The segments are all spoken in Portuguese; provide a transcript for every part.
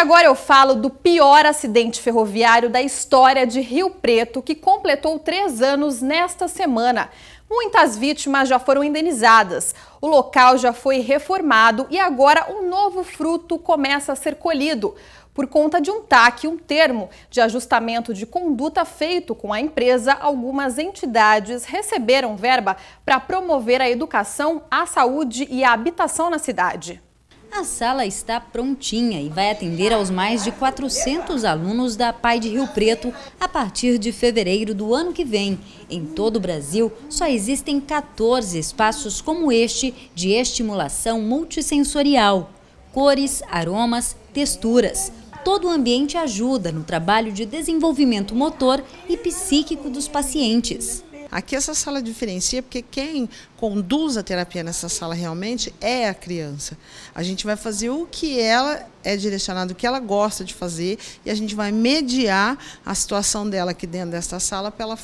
agora eu falo do pior acidente ferroviário da história de Rio Preto, que completou três anos nesta semana. Muitas vítimas já foram indenizadas. O local já foi reformado e agora um novo fruto começa a ser colhido. Por conta de um TAC, um termo de ajustamento de conduta feito com a empresa, algumas entidades receberam verba para promover a educação, a saúde e a habitação na cidade. A sala está prontinha e vai atender aos mais de 400 alunos da PAI de Rio Preto a partir de fevereiro do ano que vem. Em todo o Brasil, só existem 14 espaços como este de estimulação multissensorial. Cores, aromas, texturas. Todo o ambiente ajuda no trabalho de desenvolvimento motor e psíquico dos pacientes. Aqui essa sala diferencia porque quem conduz a terapia nessa sala realmente é a criança. A gente vai fazer o que ela é direcionado o que ela gosta de fazer e a gente vai mediar a situação dela aqui dentro desta sala para ela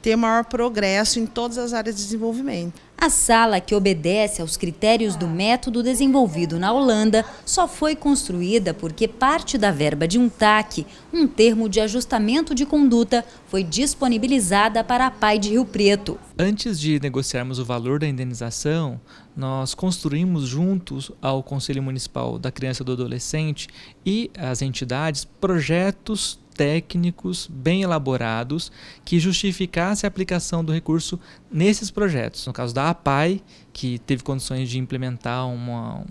ter maior progresso em todas as áreas de desenvolvimento. A sala, que obedece aos critérios do método desenvolvido na Holanda, só foi construída porque parte da verba de um TAC, um termo de ajustamento de conduta, foi disponibilizada para a PAI de Rio Preto. Antes de negociarmos o valor da indenização, nós construímos juntos ao Conselho Municipal da Criança e do Adolescente e as entidades projetos técnicos bem elaborados que justificasse a aplicação do recurso nesses projetos. No caso da APAI, que teve condições de implementar uma,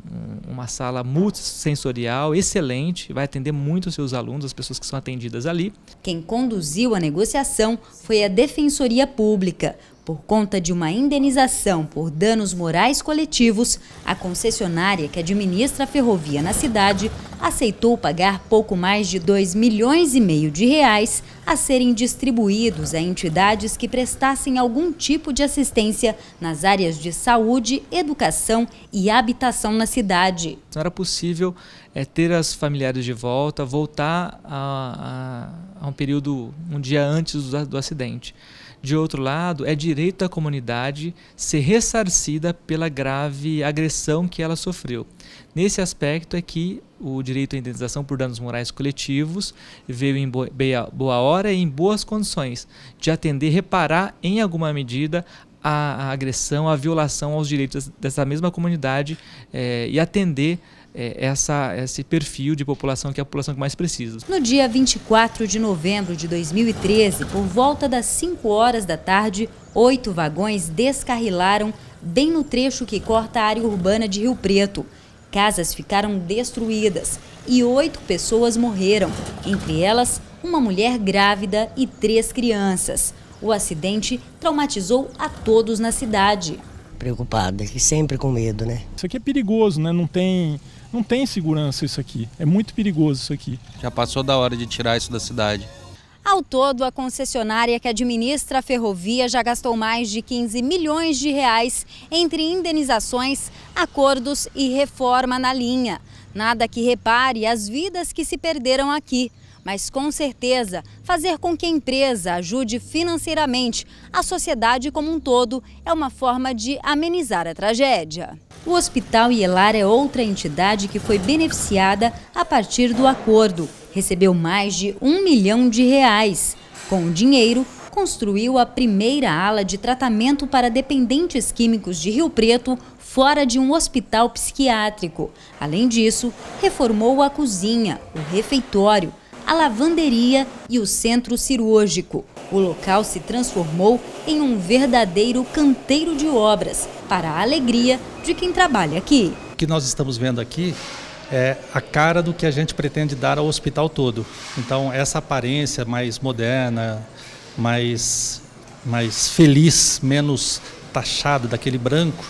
uma sala multissensorial excelente, vai atender muito os seus alunos, as pessoas que são atendidas ali. Quem conduziu a negociação foi a Defensoria Pública. Por conta de uma indenização por danos morais coletivos, a concessionária que administra a ferrovia na cidade aceitou pagar pouco mais de 2 milhões e meio de reais a serem distribuídos a entidades que prestassem algum tipo de assistência nas áreas de saúde, educação e habitação na cidade. Não era possível é, ter as familiares de volta, voltar a, a, a um período, um dia antes do, do acidente. De outro lado, é direito da comunidade ser ressarcida pela grave agressão que ela sofreu. Nesse aspecto é que o direito à indenização por danos morais coletivos veio em boa hora e em boas condições de atender, reparar em alguma medida a, agressão, a violação aos direitos dessa mesma comunidade eh, e atender é, é, essa, esse perfil de população que é a população que mais precisa. No dia 24 de novembro de 2013, por volta das 5 horas da tarde, oito vagões descarrilaram bem no trecho que corta a área urbana de Rio Preto. Casas ficaram destruídas e oito pessoas morreram, entre elas uma mulher grávida e três crianças. O acidente traumatizou a todos na cidade. Preocupada, sempre com medo, né? Isso aqui é perigoso, né? Não tem não tem segurança isso aqui. É muito perigoso isso aqui. Já passou da hora de tirar isso da cidade. Ao todo, a concessionária que administra a ferrovia já gastou mais de 15 milhões de reais entre indenizações, acordos e reforma na linha. Nada que repare as vidas que se perderam aqui, mas com certeza fazer com que a empresa ajude financeiramente a sociedade como um todo é uma forma de amenizar a tragédia. O Hospital Ielar é outra entidade que foi beneficiada a partir do acordo. Recebeu mais de um milhão de reais. Com o dinheiro, construiu a primeira ala de tratamento para dependentes químicos de Rio Preto, fora de um hospital psiquiátrico. Além disso, reformou a cozinha, o refeitório a lavanderia e o centro cirúrgico. O local se transformou em um verdadeiro canteiro de obras, para a alegria de quem trabalha aqui. O que nós estamos vendo aqui é a cara do que a gente pretende dar ao hospital todo. Então, essa aparência mais moderna, mais, mais feliz, menos taxada daquele branco,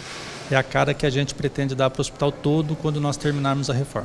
é a cara que a gente pretende dar para o hospital todo quando nós terminarmos a reforma.